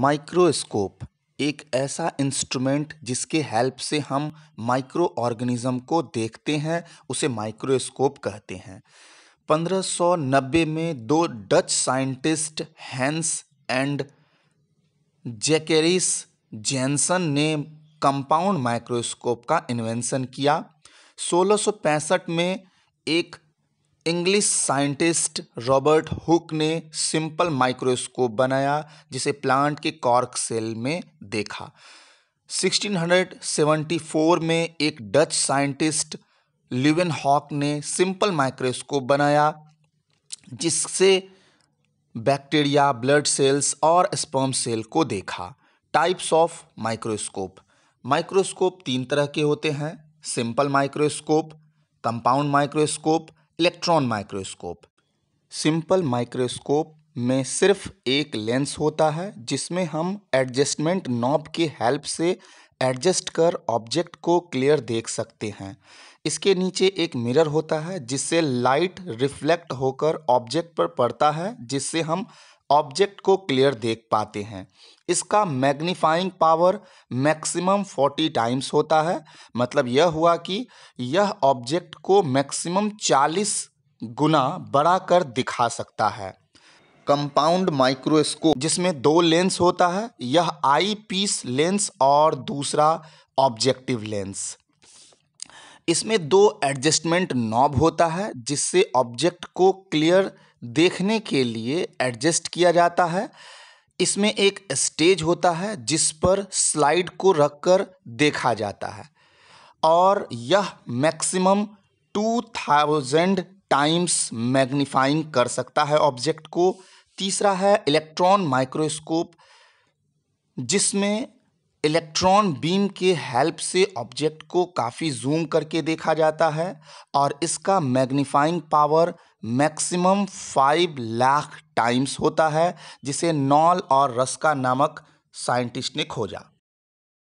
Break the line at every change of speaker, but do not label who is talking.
microscope एक ऐसा instrument जिसके हेल्प से हम माइक्रो ऑर्गेनिज्म को देखते हैं उसे माइक्रोस्कोप कहते हैं 1590 में दो Dutch scientist Hans and Zacharias Janssen ने कंपाउंड माइक्रोस्कोप का इन्वेंशन किया 1665 में एक इंग्लिश साइंटिस्ट रॉबर्ट हुक ने सिंपल माइक्रोस्कोप बनाया जिसे प्लांट के कॉर्क सेल में देखा 1674 में एक डच साइंटिस्ट लिविन हॉक ने सिंपल माइक्रोस्कोप बनाया जिससे बैक्टीरिया ब्लड सेल्स और स्पर्म सेल को देखा टाइप्स ऑफ माइक्रोस्कोप माइक्रोस्कोप तीन तरह के होते हैं simple microscope compound microscope electron microscope simple microscope में सिर्फ एक लेंस होता है जिसमें हम एडजस्टमेंट नॉब के हेल्प से एडजस्ट कर ऑब्जेक्ट को क्लियर देख सकते हैं इसके नीचे एक मिरर होता है जिससे लाइट रिफ्लेक्ट होकर ऑब्जेक्ट पर पड़ता है जिससे हम ऑब्जेक्ट को क्लियर देख पाते हैं इसका magnifying power maximum forty times होता है मतलब यह हुआ कि यह ऑब्जेक्ट को मैक्सिमम चालीस गुना बड़ा कर दिखा सकता है कंपाउंड माइक्रोस्कोप जिसमें दो लेंस होता है यह आई पीस लेंस और दूसरा ऑब्जेक्टिव लेंस इसमें दो एडजस्टमेंट नॉब होता है जिससे ऑब्जेक्ट को क्लियर देखने के लिए एडजस्ट किया जाता है इसमें एक स्टेज होता है जिस पर स्लाइड को रखकर देखा जाता है और यह maximum two thousand times magnifying कर सकता है ऑब्जेक्ट को तीसरा है इलेक्ट्रॉन माइक्रोस्कोप जिसमें इलेक्ट्रॉन बीम के हेल्प से ऑब्जेक्ट को काफ़ी जूम करके देखा जाता है और इसका magnifying power maximum five lakh times होता है जिसे नॉल और रस्का नामक साइंटिस्ट ने खोजा